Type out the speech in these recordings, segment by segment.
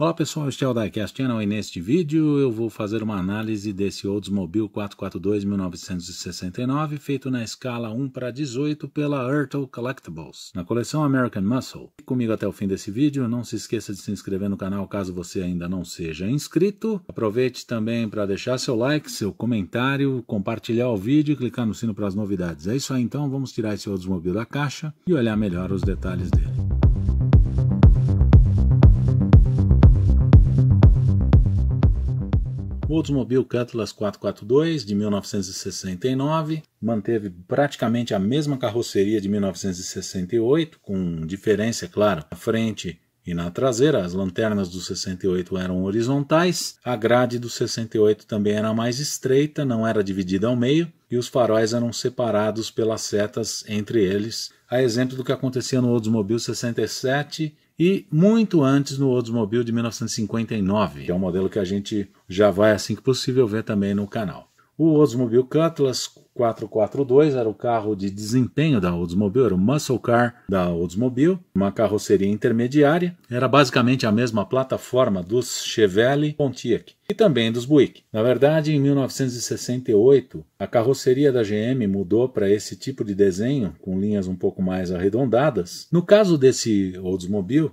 Olá pessoal, este é o Diecast Channel e neste vídeo eu vou fazer uma análise desse Oldsmobile 442 1969 feito na escala 1 para 18 pela Ertel Collectibles, na coleção American Muscle. Fique comigo até o fim desse vídeo, não se esqueça de se inscrever no canal caso você ainda não seja inscrito. Aproveite também para deixar seu like, seu comentário, compartilhar o vídeo e clicar no sino para as novidades. É isso aí então, vamos tirar esse Oldsmobile da caixa e olhar melhor os detalhes dele. Oldsmobile Cutlass 442 de 1969 manteve praticamente a mesma carroceria de 1968, com diferença, é claro, na frente e na traseira. As lanternas do 68 eram horizontais, a grade do 68 também era mais estreita, não era dividida ao meio, e os faróis eram separados pelas setas entre eles, a exemplo do que acontecia no Oldsmobile 67 e muito antes no Oldsmobile de 1959, que é um modelo que a gente já vai assim que possível ver também no canal. O Oldsmobile Cutlass 442 era o carro de desempenho da Oldsmobile, era o muscle car da Oldsmobile, uma carroceria intermediária, era basicamente a mesma plataforma dos Chevelle Pontiac e também dos Buick. Na verdade, em 1968, a carroceria da GM mudou para esse tipo de desenho, com linhas um pouco mais arredondadas. No caso desse Oldsmobile,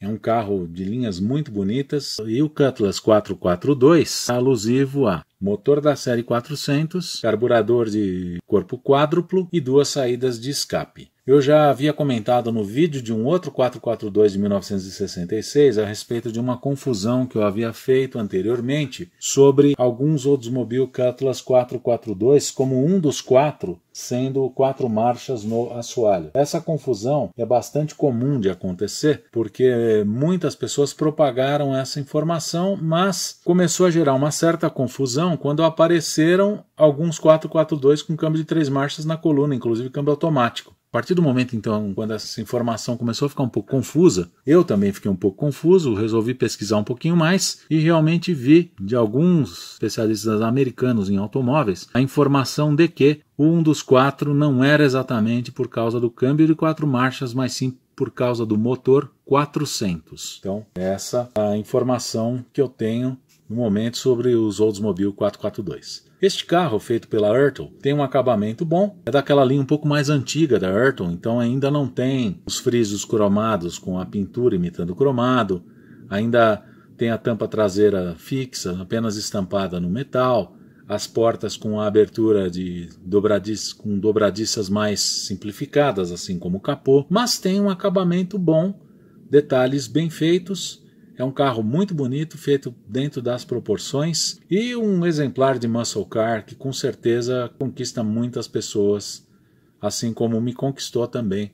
é um carro de linhas muito bonitas e o Cutlass 442 é alusivo a motor da série 400, carburador de corpo quádruplo e duas saídas de escape. Eu já havia comentado no vídeo de um outro 442 de 1966 a respeito de uma confusão que eu havia feito anteriormente sobre alguns outros Mobil Cutlass 442 como um dos quatro sendo quatro marchas no assoalho. Essa confusão é bastante comum de acontecer porque muitas pessoas propagaram essa informação, mas começou a gerar uma certa confusão quando apareceram alguns 442 com câmbio de três marchas na coluna, inclusive câmbio automático. A partir do momento, então, quando essa informação começou a ficar um pouco confusa, eu também fiquei um pouco confuso, resolvi pesquisar um pouquinho mais e realmente vi de alguns especialistas americanos em automóveis a informação de que um dos quatro não era exatamente por causa do câmbio de quatro marchas, mas sim por causa do motor 400. Então, essa é a informação que eu tenho no momento sobre os Oldsmobile 442. Este carro, feito pela Ayrton, tem um acabamento bom, é daquela linha um pouco mais antiga da Ayrton, então ainda não tem os frisos cromados com a pintura imitando cromado, ainda tem a tampa traseira fixa, apenas estampada no metal, as portas com a abertura de dobradiças, com dobradiças mais simplificadas, assim como o capô, mas tem um acabamento bom, detalhes bem feitos é um carro muito bonito, feito dentro das proporções e um exemplar de muscle car que com certeza conquista muitas pessoas, assim como me conquistou também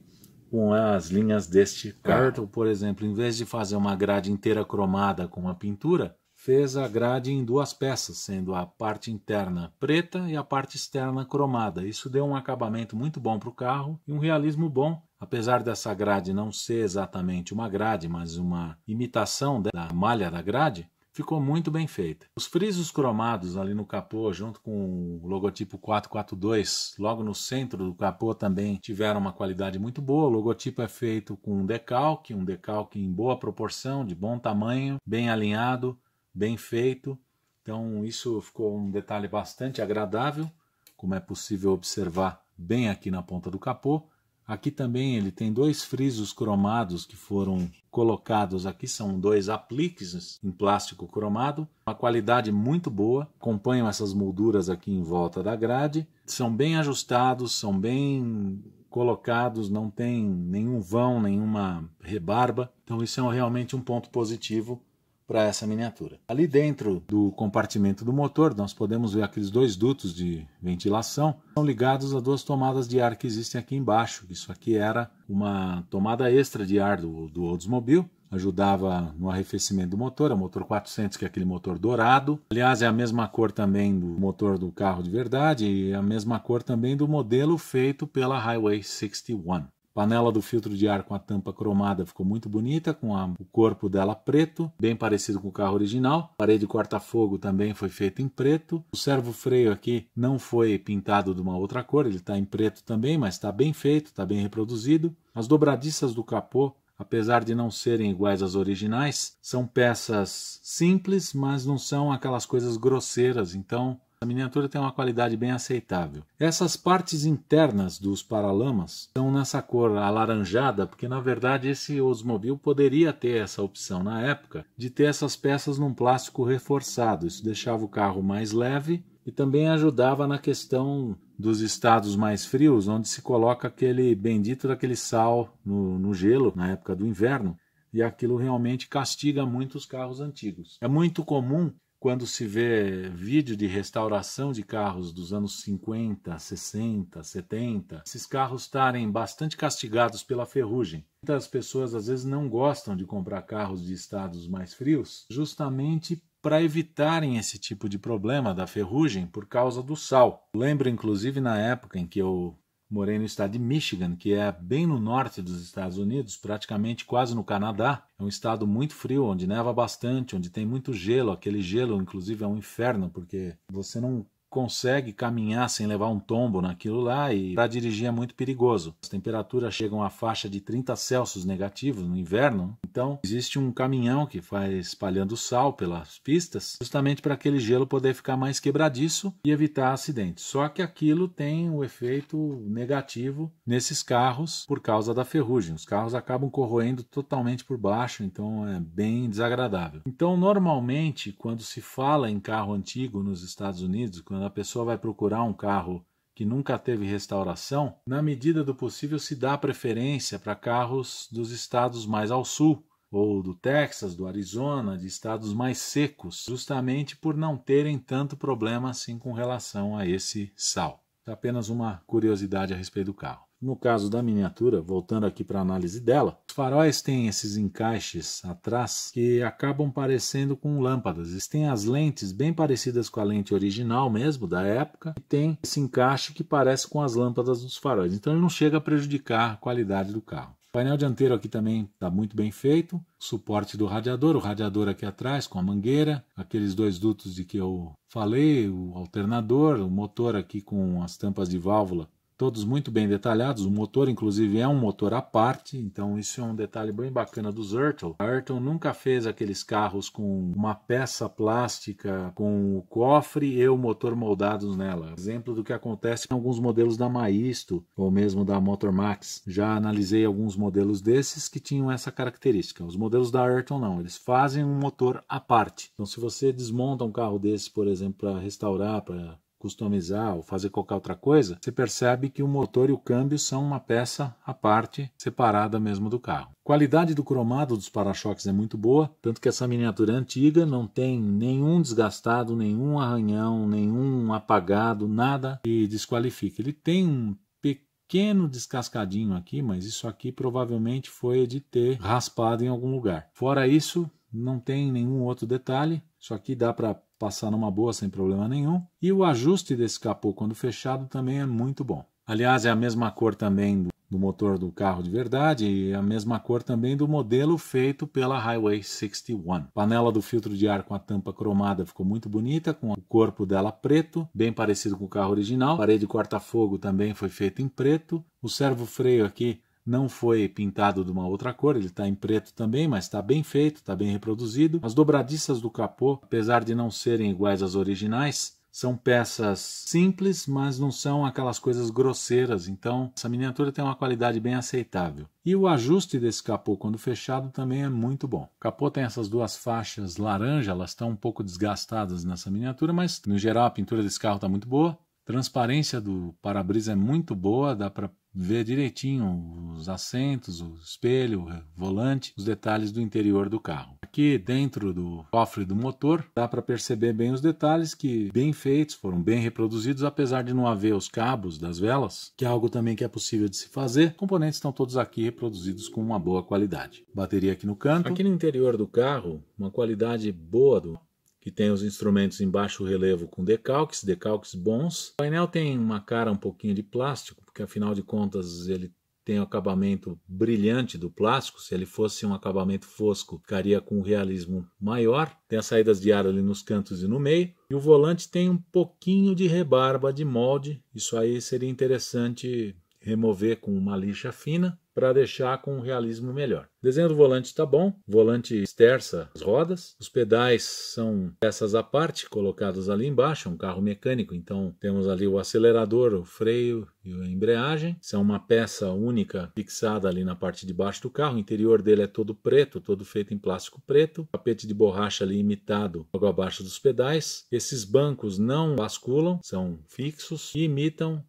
com as linhas deste carro. Turtle, por exemplo, em vez de fazer uma grade inteira cromada com a pintura, fez a grade em duas peças, sendo a parte interna preta e a parte externa cromada. Isso deu um acabamento muito bom para o carro e um realismo bom. Apesar dessa grade não ser exatamente uma grade, mas uma imitação da malha da grade, ficou muito bem feita. Os frisos cromados ali no capô, junto com o logotipo 442, logo no centro do capô também tiveram uma qualidade muito boa. O logotipo é feito com um decalque, um decalque em boa proporção, de bom tamanho, bem alinhado bem feito. Então, isso ficou um detalhe bastante agradável, como é possível observar bem aqui na ponta do capô. Aqui também ele tem dois frisos cromados que foram colocados aqui, são dois apliques em plástico cromado, uma qualidade muito boa. Acompanham essas molduras aqui em volta da grade, são bem ajustados, são bem colocados, não tem nenhum vão, nenhuma rebarba. Então isso é realmente um ponto positivo para essa miniatura. Ali dentro do compartimento do motor, nós podemos ver aqueles dois dutos de ventilação são ligados a duas tomadas de ar que existem aqui embaixo. Isso aqui era uma tomada extra de ar do, do Oldsmobile, ajudava no arrefecimento do motor, é o motor 400, que é aquele motor dourado. Aliás, é a mesma cor também do motor do carro de verdade e a mesma cor também do modelo feito pela Highway 61. Panela do filtro de ar com a tampa cromada ficou muito bonita, com a, o corpo dela preto, bem parecido com o carro original. Parede parede corta-fogo também foi feita em preto. O servo-freio aqui não foi pintado de uma outra cor, ele está em preto também, mas está bem feito, está bem reproduzido. As dobradiças do capô apesar de não serem iguais às originais, são peças simples, mas não são aquelas coisas grosseiras, então a miniatura tem uma qualidade bem aceitável. Essas partes internas dos paralamas estão nessa cor alaranjada, porque na verdade esse Osmobil poderia ter essa opção na época de ter essas peças num plástico reforçado. Isso deixava o carro mais leve e também ajudava na questão dos estados mais frios, onde se coloca aquele bendito daquele sal no, no gelo na época do inverno, e aquilo realmente castiga muito os carros antigos. É muito comum quando se vê vídeo de restauração de carros dos anos 50, 60, 70, esses carros estarem bastante castigados pela ferrugem. Muitas pessoas às vezes não gostam de comprar carros de estados mais frios, justamente para evitarem esse tipo de problema da ferrugem por causa do sal. Lembro inclusive na época em que eu morei no estado de Michigan, que é bem no norte dos Estados Unidos, praticamente quase no Canadá. É um estado muito frio, onde neva bastante, onde tem muito gelo. Aquele gelo, inclusive, é um inferno, porque você não consegue caminhar sem levar um tombo naquilo lá e para dirigir é muito perigoso. As temperaturas chegam à faixa de 30 Celsius negativos no inverno, então existe um caminhão que vai espalhando sal pelas pistas, justamente para aquele gelo poder ficar mais quebradiço e evitar acidentes. Só que aquilo tem o um efeito negativo nesses carros por causa da ferrugem. Os carros acabam corroendo totalmente por baixo, então é bem desagradável. Então, normalmente, quando se fala em carro antigo nos Estados Unidos, quando quando a pessoa vai procurar um carro que nunca teve restauração, na medida do possível se dá preferência para carros dos estados mais ao sul, ou do Texas, do Arizona, de estados mais secos, justamente por não terem tanto problema assim com relação a esse sal. Tá apenas uma curiosidade a respeito do carro. No caso da miniatura, voltando aqui para a análise dela, os faróis têm esses encaixes atrás que acabam parecendo com lâmpadas. Eles têm as lentes bem parecidas com a lente original mesmo da época e tem esse encaixe que parece com as lâmpadas dos faróis. Então ele não chega a prejudicar a qualidade do carro. O painel dianteiro aqui também está muito bem feito. Suporte do radiador, o radiador aqui atrás com a mangueira, aqueles dois dutos de que eu falei, o alternador, o motor aqui com as tampas de válvula todos muito bem detalhados. O motor, inclusive, é um motor à parte, então isso é um detalhe bem bacana do Zertel. A Ayrton nunca fez aqueles carros com uma peça plástica, com o cofre e o motor moldados nela. Exemplo do que acontece em alguns modelos da Maisto ou mesmo da Motor Max Já analisei alguns modelos desses que tinham essa característica. Os modelos da Ayrton não, eles fazem um motor à parte. Então, se você desmonta um carro desse, por exemplo, para restaurar, para customizar ou fazer qualquer outra coisa, você percebe que o motor e o câmbio são uma peça à parte, separada mesmo do carro. Qualidade do cromado dos para-choques é muito boa, tanto que essa miniatura é antiga, não tem nenhum desgastado, nenhum arranhão, nenhum apagado, nada que desqualifique. Ele tem um pequeno descascadinho aqui, mas isso aqui provavelmente foi de ter raspado em algum lugar. Fora isso, não tem nenhum outro detalhe. Isso aqui dá para passar numa boa sem problema nenhum. E o ajuste desse capô quando fechado também é muito bom. Aliás, é a mesma cor também do motor do carro de verdade e a mesma cor também do modelo feito pela Highway 61. Panela do filtro de ar com a tampa cromada ficou muito bonita, com o corpo dela preto, bem parecido com o carro original. A parede corta-fogo também foi feita em preto. O servo freio aqui não foi pintado de uma outra cor, ele está em preto também, mas está bem feito, está bem reproduzido. As dobradiças do capô, apesar de não serem iguais às originais, são peças simples, mas não são aquelas coisas grosseiras, então essa miniatura tem uma qualidade bem aceitável. E o ajuste desse capô quando fechado também é muito bom. O capô tem essas duas faixas laranja, elas estão um pouco desgastadas nessa miniatura, mas no geral a pintura desse carro está muito boa transparência do para-brisa é muito boa, dá para ver direitinho os assentos, o espelho, o volante, os detalhes do interior do carro. Aqui dentro do cofre do motor dá para perceber bem os detalhes que bem feitos, foram bem reproduzidos, apesar de não haver os cabos das velas, que é algo também que é possível de se fazer. Componentes estão todos aqui reproduzidos com uma boa qualidade. Bateria aqui no canto. Aqui no interior do carro, uma qualidade boa do que tem os instrumentos em baixo relevo com decalques, decalques bons. O painel tem uma cara um pouquinho de plástico, porque afinal de contas ele tem o acabamento brilhante do plástico. Se ele fosse um acabamento fosco, ficaria com um realismo maior. Tem as saídas de ar ali nos cantos e no meio. E o volante tem um pouquinho de rebarba de molde. Isso aí seria interessante remover com uma lixa fina para deixar com um realismo melhor. O desenho do volante está bom, o volante esterça as rodas, os pedais são peças à parte colocadas ali embaixo, é um carro mecânico, então temos ali o acelerador, o freio e a embreagem, são é uma peça única fixada ali na parte de baixo do carro, o interior dele é todo preto, todo feito em plástico preto, tapete de borracha ali imitado logo abaixo dos pedais, esses bancos não basculam, são fixos e imitam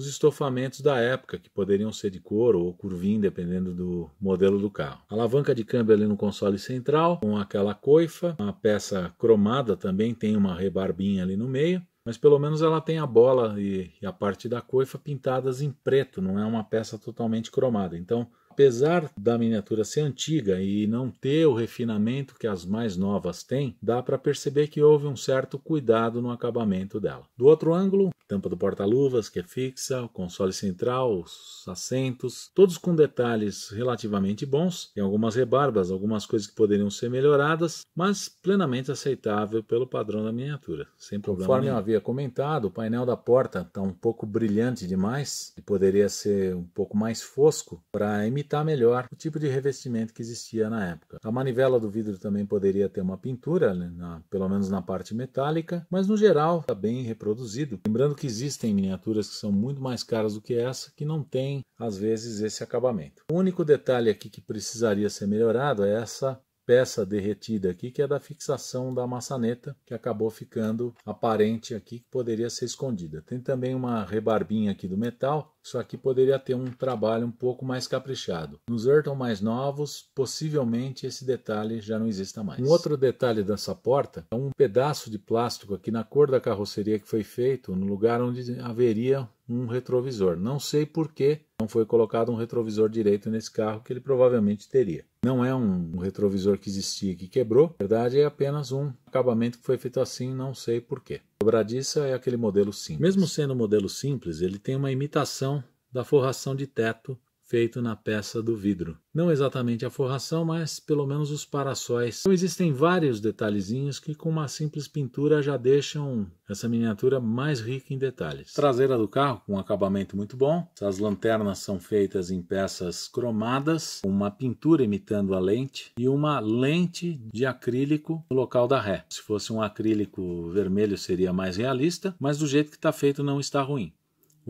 os estofamentos da época, que poderiam ser de couro ou curvim, dependendo do modelo do carro. A alavanca de câmbio ali no console central, com aquela coifa, uma peça cromada também tem uma rebarbinha ali no meio, mas pelo menos ela tem a bola e, e a parte da coifa pintadas em preto, não é uma peça totalmente cromada. Então, apesar da miniatura ser antiga e não ter o refinamento que as mais novas têm, dá para perceber que houve um certo cuidado no acabamento dela. Do outro ângulo, tampa do porta-luvas, que é fixa, o console central, os assentos, todos com detalhes relativamente bons, tem algumas rebarbas, algumas coisas que poderiam ser melhoradas, mas plenamente aceitável pelo padrão da miniatura, sem problema. Conforme nenhum. eu havia comentado, o painel da porta está um pouco brilhante demais e poderia ser um pouco mais fosco para imitar melhor o tipo de revestimento que existia na época. A manivela do vidro também poderia ter uma pintura, né, na, pelo menos na parte metálica, mas no geral está bem reproduzido. Lembrando que que existem miniaturas que são muito mais caras do que essa, que não tem, às vezes, esse acabamento. O único detalhe aqui que precisaria ser melhorado é essa peça derretida aqui, que é da fixação da maçaneta, que acabou ficando aparente aqui, que poderia ser escondida. Tem também uma rebarbinha aqui do metal, isso aqui poderia ter um trabalho um pouco mais caprichado. Nos Ayrton mais novos, possivelmente esse detalhe já não exista mais. Um outro detalhe dessa porta é um pedaço de plástico aqui na cor da carroceria que foi feito no lugar onde haveria um retrovisor. Não sei por que não foi colocado um retrovisor direito nesse carro que ele provavelmente teria. Não é um retrovisor que existia que quebrou, na verdade é apenas um acabamento que foi feito assim, não sei porquê. A dobradiça é aquele modelo simples. Mesmo sendo um modelo simples, ele tem uma imitação da forração de teto feito na peça do vidro. Não exatamente a forração, mas pelo menos os para-sóis. Então existem vários detalhezinhos que com uma simples pintura já deixam essa miniatura mais rica em detalhes. Traseira do carro com um acabamento muito bom. As lanternas são feitas em peças cromadas, uma pintura imitando a lente e uma lente de acrílico no local da ré. Se fosse um acrílico vermelho seria mais realista, mas do jeito que está feito não está ruim.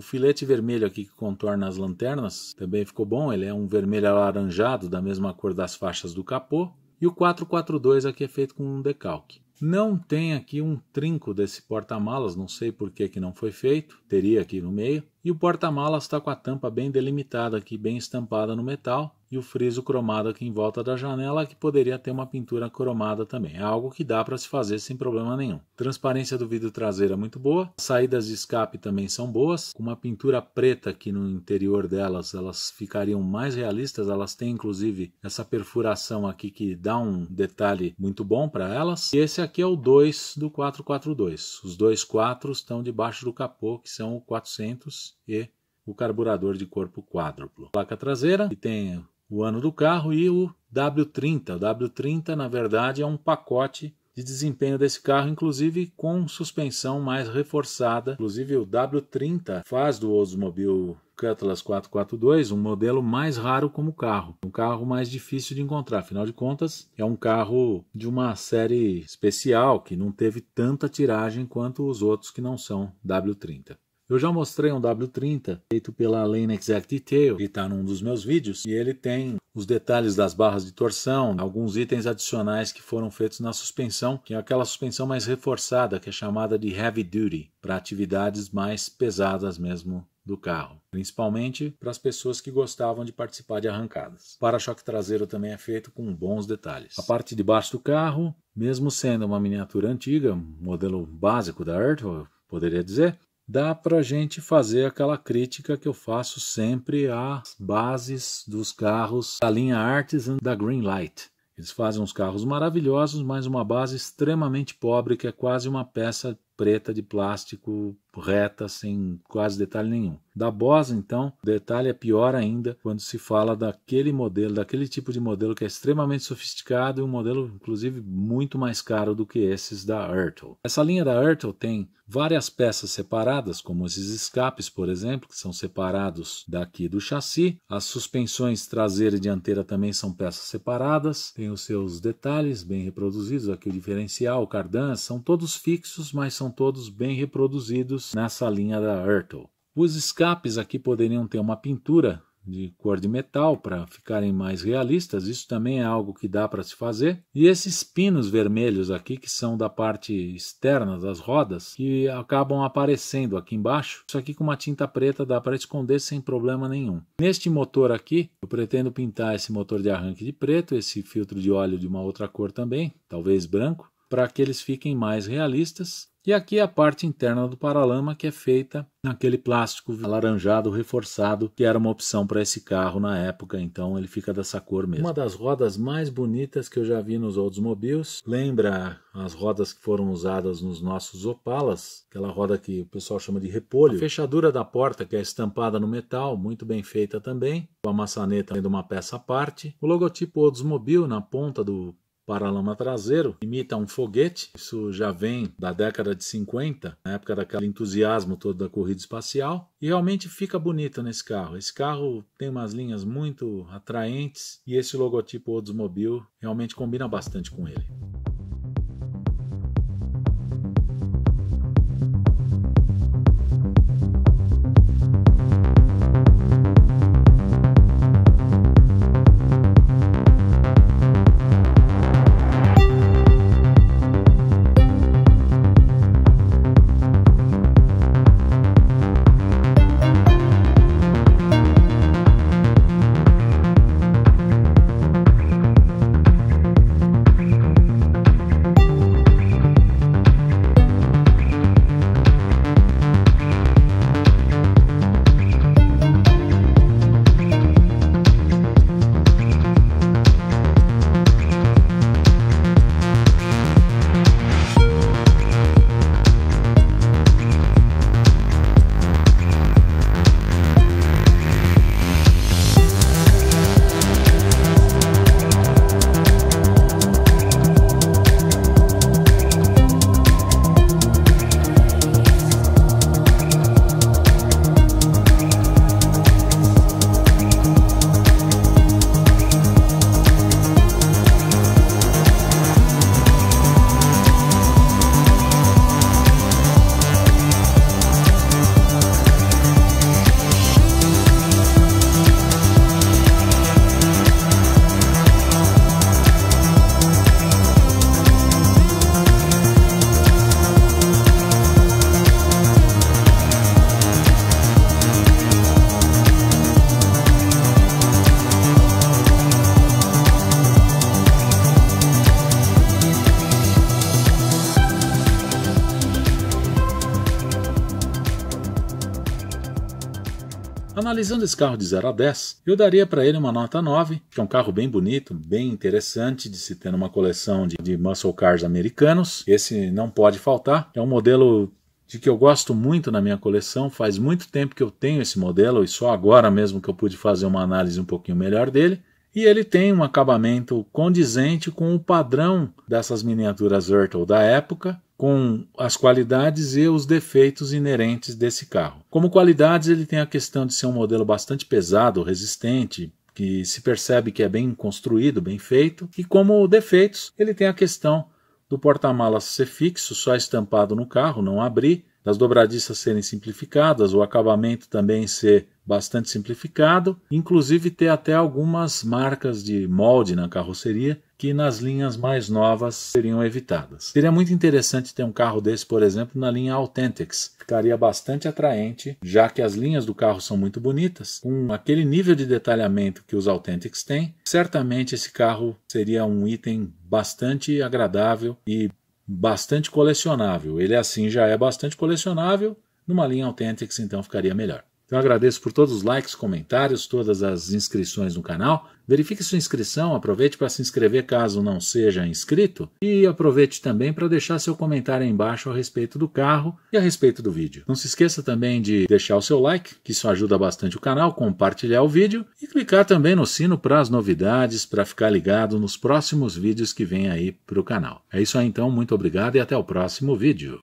O filete vermelho aqui que contorna as lanternas também ficou bom, ele é um vermelho alaranjado, da mesma cor das faixas do capô. E o 442 aqui é feito com um decalque. Não tem aqui um trinco desse porta-malas, não sei por que, que não foi feito, teria aqui no meio. E o porta-malas está com a tampa bem delimitada aqui, bem estampada no metal, e o friso cromado aqui em volta da janela, que poderia ter uma pintura cromada também. É algo que dá para se fazer sem problema nenhum. Transparência do vidro traseiro é muito boa, saídas de escape também são boas, com uma pintura preta aqui no interior delas, elas ficariam mais realistas, elas têm inclusive essa perfuração aqui que dá um detalhe muito bom para elas. E esse aqui é o 2 do 442. Os dois 4 estão debaixo do capô, que são o 400 e o carburador de corpo quádruplo. Placa traseira, que tem o ano do carro e o W30. O W30, na verdade, é um pacote de desempenho desse carro, inclusive com suspensão mais reforçada. Inclusive o W30 faz do Oldsmobile Cutlass 442 um modelo mais raro como carro, um carro mais difícil de encontrar. Afinal de contas, é um carro de uma série especial que não teve tanta tiragem quanto os outros que não são W30. Eu já mostrei um W30 feito pela Lane Exact Detail, que está num dos meus vídeos, e ele tem os detalhes das barras de torção, alguns itens adicionais que foram feitos na suspensão, que é aquela suspensão mais reforçada, que é chamada de heavy duty, para atividades mais pesadas mesmo do carro, principalmente para as pessoas que gostavam de participar de arrancadas. O para-choque traseiro também é feito com bons detalhes. A parte de baixo do carro, mesmo sendo uma miniatura antiga, modelo básico da Earthwell, poderia dizer, dá para a gente fazer aquela crítica que eu faço sempre às bases dos carros da linha Artisan da Greenlight. Eles fazem uns carros maravilhosos, mas uma base extremamente pobre, que é quase uma peça preta de plástico, reta, sem quase detalhe nenhum. Da Bose então, o detalhe é pior ainda quando se fala daquele modelo, daquele tipo de modelo que é extremamente sofisticado e um modelo, inclusive, muito mais caro do que esses da Ertl. Essa linha da Ertl tem várias peças separadas, como esses escapes, por exemplo, que são separados daqui do chassi. As suspensões traseira e dianteira também são peças separadas, tem os seus detalhes bem reproduzidos, aqui o diferencial, o cardan, são todos fixos, mas são são todos bem reproduzidos nessa linha da Ertl. Os escapes aqui poderiam ter uma pintura de cor de metal para ficarem mais realistas, isso também é algo que dá para se fazer. E esses pinos vermelhos aqui, que são da parte externa das rodas, que acabam aparecendo aqui embaixo, isso aqui com uma tinta preta dá para esconder sem problema nenhum. Neste motor aqui, eu pretendo pintar esse motor de arranque de preto, esse filtro de óleo de uma outra cor também, talvez branco, para que eles fiquem mais realistas e aqui é a parte interna do paralama que é feita naquele plástico alaranjado reforçado, que era uma opção para esse carro na época, então ele fica dessa cor mesmo. Uma das rodas mais bonitas que eu já vi nos Oldsmobiles, lembra as rodas que foram usadas nos nossos Opalas, aquela roda que o pessoal chama de repolho. A fechadura da porta que é estampada no metal, muito bem feita também, com a maçaneta sendo uma peça à parte. O logotipo Oldsmobile na ponta do paralama traseiro imita um foguete. Isso já vem da década de 50, na época daquele entusiasmo todo da corrida espacial. E realmente fica bonito nesse carro. Esse carro tem umas linhas muito atraentes e esse logotipo Oldsmobile realmente combina bastante com ele. Analisando esse carro de 0 a 10, eu daria para ele uma nota 9, que é um carro bem bonito, bem interessante de se ter numa coleção de, de muscle cars americanos. Esse não pode faltar. É um modelo de que eu gosto muito na minha coleção. Faz muito tempo que eu tenho esse modelo e só agora mesmo que eu pude fazer uma análise um pouquinho melhor dele. E ele tem um acabamento condizente com o padrão dessas miniaturas Urtle da época, com as qualidades e os defeitos inerentes desse carro. Como qualidades, ele tem a questão de ser um modelo bastante pesado, resistente, que se percebe que é bem construído, bem feito, e como defeitos, ele tem a questão do porta-malas ser fixo, só estampado no carro, não abrir, das dobradiças serem simplificadas, o acabamento também ser bastante simplificado, inclusive ter até algumas marcas de molde na carroceria que nas linhas mais novas seriam evitadas. Seria muito interessante ter um carro desse, por exemplo, na linha Authentics. Ficaria bastante atraente, já que as linhas do carro são muito bonitas. Com aquele nível de detalhamento que os Authentics têm, certamente esse carro seria um item bastante agradável e bastante colecionável. Ele assim já é bastante colecionável, numa linha Authentics então ficaria melhor. Então eu agradeço por todos os likes, comentários, todas as inscrições no canal. Verifique sua inscrição, aproveite para se inscrever caso não seja inscrito e aproveite também para deixar seu comentário aí embaixo a respeito do carro e a respeito do vídeo. Não se esqueça também de deixar o seu like, que isso ajuda bastante o canal, compartilhar o vídeo e clicar também no sino para as novidades, para ficar ligado nos próximos vídeos que vem aí para o canal. É isso aí então, muito obrigado e até o próximo vídeo.